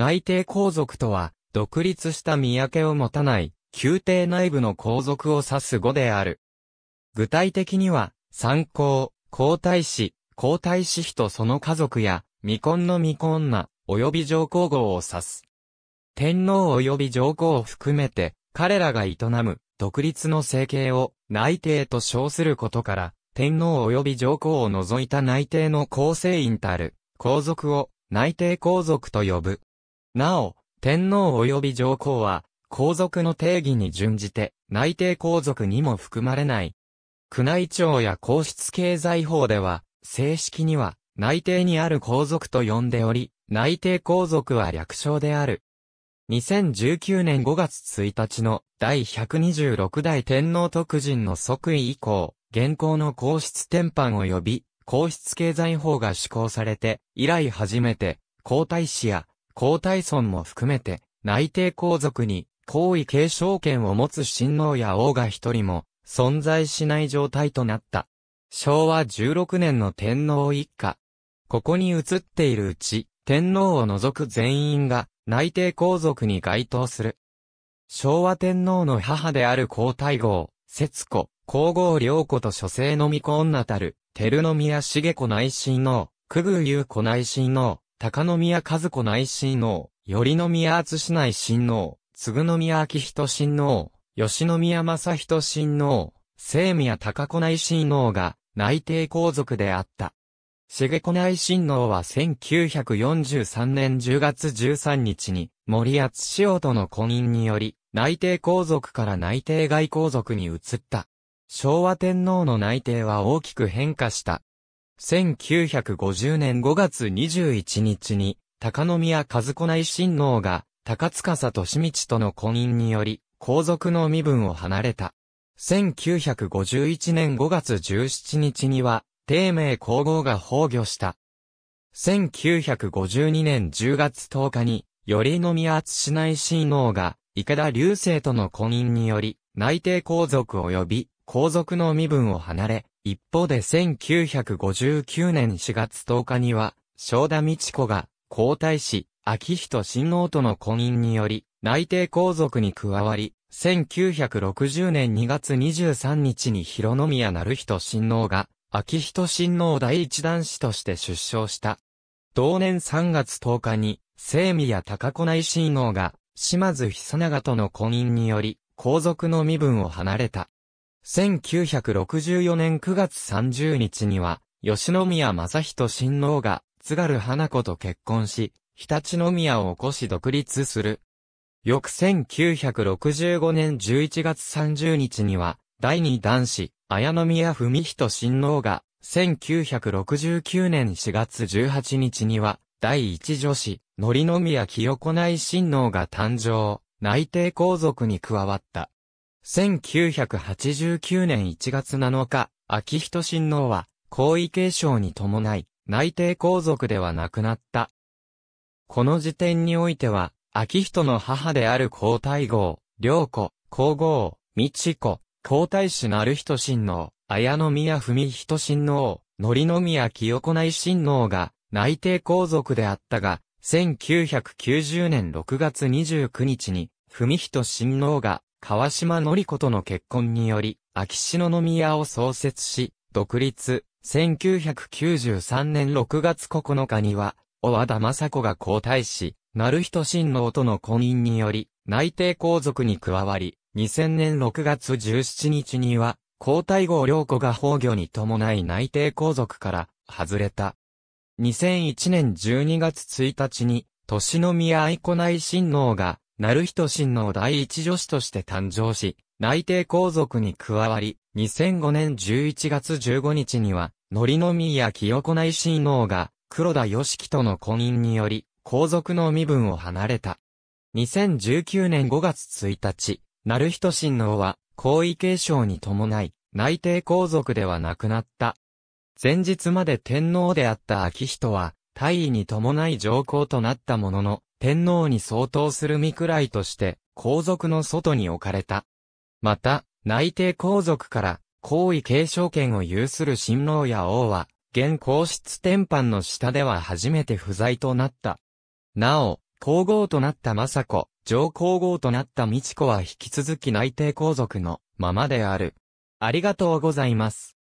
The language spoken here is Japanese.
内定皇族とは、独立した宮家を持たない、宮廷内部の皇族を指す語である。具体的には、参考、皇太子、皇太子妃とその家族や、未婚の未婚女、及び上皇后を指す。天皇及び上皇を含めて、彼らが営む、独立の生計を、内定と称することから、天皇及び上皇を除いた内定の構成員たる、皇族を、内定皇族と呼ぶ。なお、天皇及び上皇は、皇族の定義に準じて、内定皇族にも含まれない。宮内庁や皇室経済法では、正式には、内定にある皇族と呼んでおり、内定皇族は略称である。2019年5月1日の第126代天皇特人の即位以降、現行の皇室転範及び、皇室経済法が施行されて、以来初めて、皇太子や皇太孫も含めて、内定皇族に、皇位継承権を持つ親王や王が一人も、存在しない状態となった。昭和16年の天皇一家。ここに移っているうち、天皇を除く全員が内定皇族に該当する。昭和天皇の母である皇太后、節子、皇后良子と諸生の御子女たる、照宮茂子内親王、久宮優子内親王、高宮和子内親王、頼宮敦内親王、継宮明人親王、吉宮正人親王、聖宮高子内親王が内定皇族であった。重子内親王は1943年10月13日に森厚潮との婚姻により内定皇族から内定外皇族に移った。昭和天皇の内定は大きく変化した。1950年5月21日に、高宮和子内親王が、高司と道との婚姻により、皇族の身分を離れた。1951年5月17日には、帝名皇后が崩御した。1952年10月10日に、頼宮市内親王が、池田流星との婚姻により、内定皇族及び皇族の身分を離れ、一方で1959年4月10日には、正田道子が皇太子、秋仁親王との婚姻により、内定皇族に加わり、1960年2月23日に広宮成人親王が、秋仁親王第一男子として出生した。同年3月10日に、清宮高子内親王が、島津久長との婚姻により、皇族の身分を離れた。1964年9月30日には、吉野宮正人親王が、津軽花子と結婚し、常陸宮を起こし独立する。翌1965年11月30日には、第二男子、綾宮文人親王が、1969年4月18日には、第一女子、則宮清子内親王が誕生、内定皇族に加わった。1989年1月7日、秋人親王は、皇位継承に伴い、内定皇族ではなくなった。この時点においては、秋人の母である皇太后、良子、皇后、道子、皇太子なる人親王、綾宮文人親王、の宮清子内親王が内定皇族であったが、1990年6月29日に、文人親王が川島則子との結婚により、秋篠宮を創設し、独立、1993年6月9日には、小和田雅子が交代し、成人親王との婚姻により、内定皇族に加わり、2000年6月17日には、皇太后良子が崩御に伴い内定皇族から外れた。2001年12月1日に、年宮愛子内親王が成人親王第一女子として誕生し、内定皇族に加わり、2005年11月15日には、則や清子内親王が、黒田義樹との婚姻により、皇族の身分を離れた。2019年5月1日、成人親王は、皇位継承に伴い、内定皇族ではなくなった。前日まで天皇であった秋人は、退位に伴い上皇となったものの、天皇に相当する御位として、皇族の外に置かれた。また、内定皇族から、皇位継承権を有する親王や王は、現皇室天藩の下では初めて不在となった。なお、皇后となった政子、上皇后となった美智子は引き続き内定皇族のままである。ありがとうございます。